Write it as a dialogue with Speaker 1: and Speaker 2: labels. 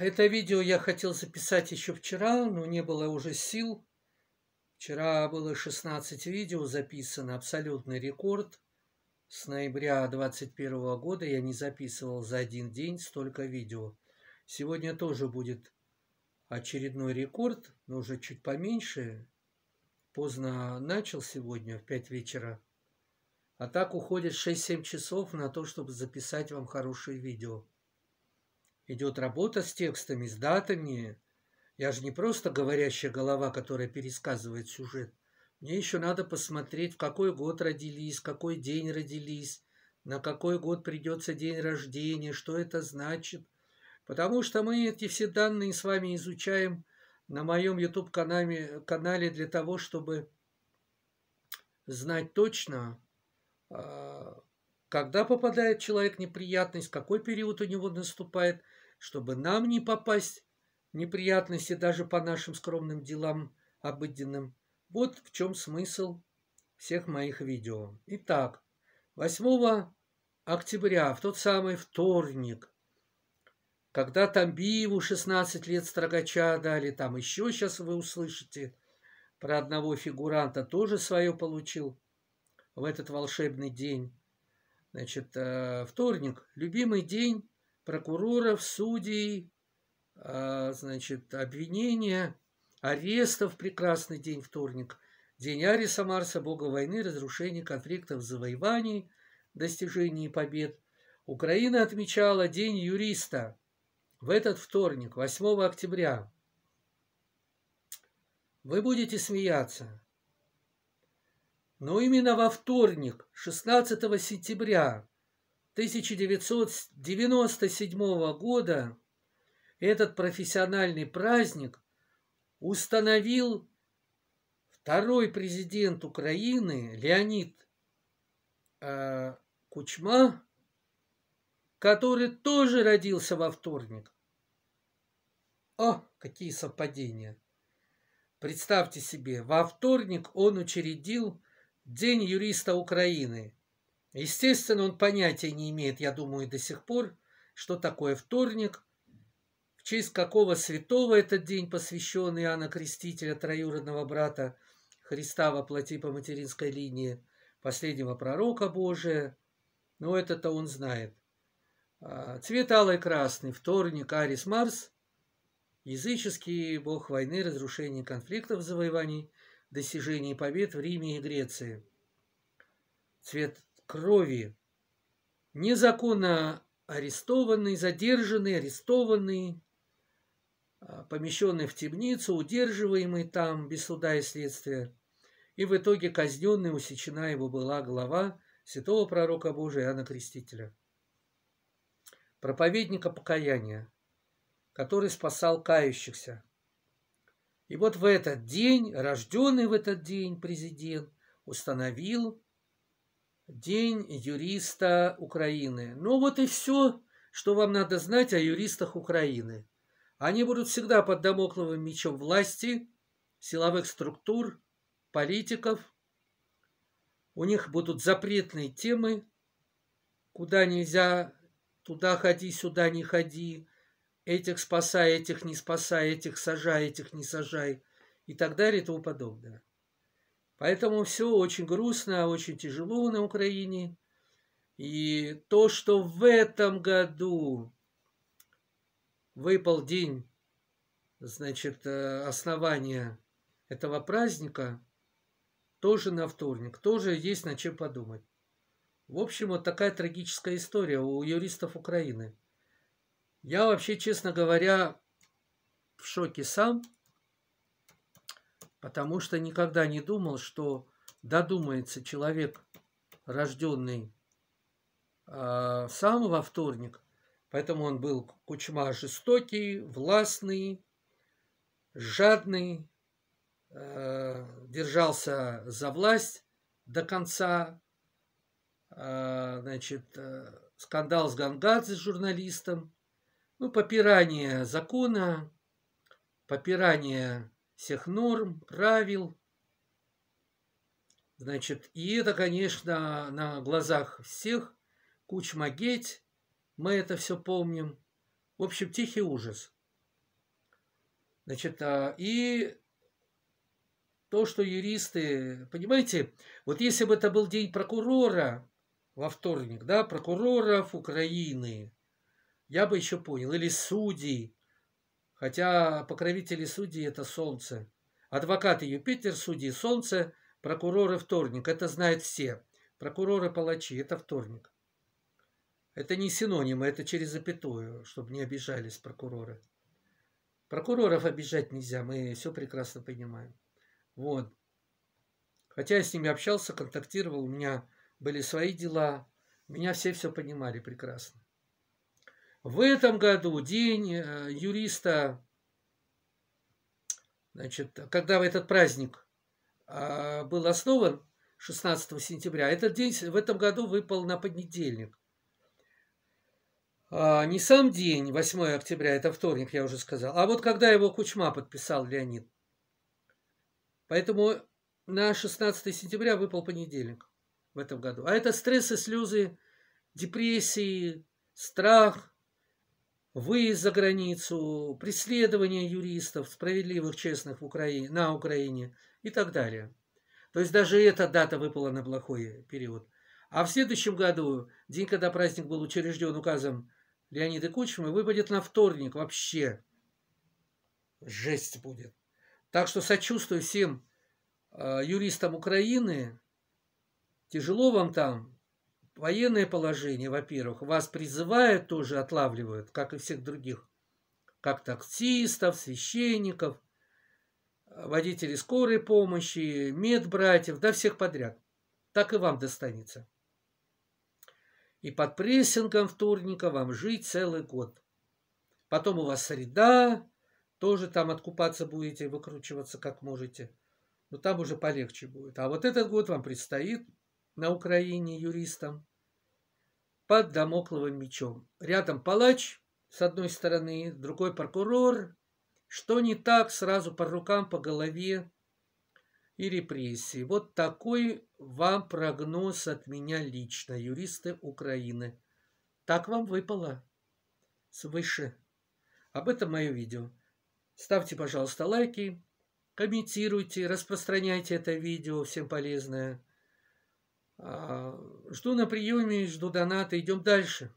Speaker 1: Это видео я хотел записать еще вчера, но не было уже сил. Вчера было 16 видео записано, абсолютный рекорд. С ноября 2021 года я не записывал за один день столько видео. Сегодня тоже будет очередной рекорд, но уже чуть поменьше. Поздно начал сегодня, в 5 вечера. А так уходит 6-7 часов на то, чтобы записать вам хорошее видео идет работа с текстами, с датами. Я же не просто говорящая голова, которая пересказывает сюжет. Мне еще надо посмотреть, в какой год родились, какой день родились, на какой год придется день рождения, что это значит. Потому что мы эти все данные с вами изучаем на моем YouTube-канале канале для того, чтобы знать точно, а, когда попадает человек в неприятность, какой период у него наступает, чтобы нам не попасть в неприятности даже по нашим скромным делам обыденным. Вот в чем смысл всех моих видео. Итак, 8 октября, в тот самый вторник, когда Тамбиеву 16 лет строгача дали, там еще сейчас вы услышите про одного фигуранта, тоже свое получил в этот волшебный день. Значит, э, вторник, любимый день прокуроров, судей, а, значит, обвинения, арестов, прекрасный день вторник, день Ариса Марса, бога войны, разрушений, конфликтов, завоеваний, достижений и побед. Украина отмечала день юриста в этот вторник, 8 октября. Вы будете смеяться. Но именно во вторник, 16 сентября 1997 года, этот профессиональный праздник установил второй президент Украины Леонид э, Кучма, который тоже родился во вторник. О, какие совпадения! Представьте себе, во вторник он учредил День юриста Украины. Естественно, он понятия не имеет, я думаю, до сих пор, что такое вторник, в честь какого святого этот день посвящен Иоанна Крестителя, троюродного брата Христа во плоти по материнской линии, последнего пророка Божия. Но это-то он знает. А, цвет алый красный, вторник, Арис Марс, языческий бог войны, разрушений конфликтов, завоеваний, достижений побед в Риме и Греции. Цвет крови. Незаконно арестованный, задержанный, арестованный, а, помещенный в темницу, удерживаемый там без суда и следствия. И в итоге казненный усечена его была голова святого пророка Божия Иоанна Крестителя, проповедника покаяния, который спасал кающихся – и вот в этот день, рожденный в этот день президент, установил День юриста Украины. Ну вот и все, что вам надо знать о юристах Украины. Они будут всегда под домокловым мечом власти, силовых структур, политиков. У них будут запретные темы, куда нельзя, туда ходи, сюда не ходи, этих спасай, этих не спасай, этих сажай, этих не сажай и так далее и тому подобное. Поэтому все очень грустно, очень тяжело на Украине. И то, что в этом году выпал день значит, э, основания этого праздника, тоже на вторник, тоже есть над чем подумать. В общем, вот такая трагическая история у юристов Украины – я вообще, честно говоря, в шоке сам, потому что никогда не думал, что додумается человек, рожденный э, сам во вторник. Поэтому он был Кучма жестокий, властный, жадный, э, держался за власть до конца. Э, значит, э, скандал с Гангадзе с журналистом – ну, попирание закона, попирание всех норм, правил. Значит, и это, конечно, на глазах всех. Кучма Геть, мы это все помним. В общем, тихий ужас. Значит, а, и то, что юристы, понимаете, вот если бы это был день прокурора во вторник, да, прокуроров Украины, я бы еще понял. Или судьи. Хотя покровители судьи – это солнце. Адвокаты Юпитер, судьи – солнце, прокуроры – вторник. Это знают все. Прокуроры – палачи. Это вторник. Это не синонимы, это через запятую, чтобы не обижались прокуроры. Прокуроров обижать нельзя, мы все прекрасно понимаем. Вот. Хотя я с ними общался, контактировал, у меня были свои дела, меня все все понимали прекрасно. В этом году день э, юриста, значит, когда этот праздник а, был основан, 16 сентября, этот день в этом году выпал на понедельник. А, не сам день, 8 октября, это вторник, я уже сказал, а вот когда его Кучма подписал Леонид. Поэтому на 16 сентября выпал понедельник в этом году. А это стрессы, слезы, депрессии, страх – выезд за границу, преследование юристов справедливых, честных в Украине, на Украине и так далее. То есть даже эта дата выпала на плохой период. А в следующем году, день, когда праздник был учрежден указом Леонида Кучмы, выпадет на вторник вообще. Жесть будет. Так что сочувствую всем а, юристам Украины. Тяжело вам там, военное положение, во-первых, вас призывают, тоже отлавливают, как и всех других, как таксистов, священников, водителей скорой помощи, медбратьев, да всех подряд. Так и вам достанется. И под прессингом вторника вам жить целый год. Потом у вас среда, тоже там откупаться будете, выкручиваться как можете. Но там уже полегче будет. А вот этот год вам предстоит на Украине юристам под домокловым мечом. Рядом палач с одной стороны, другой прокурор. Что не так, сразу по рукам, по голове и репрессии. Вот такой вам прогноз от меня лично, юристы Украины. Так вам выпало свыше. Об этом мое видео. Ставьте, пожалуйста, лайки, комментируйте, распространяйте это видео, всем полезное. А, жду на приеме, жду доната. Идем дальше.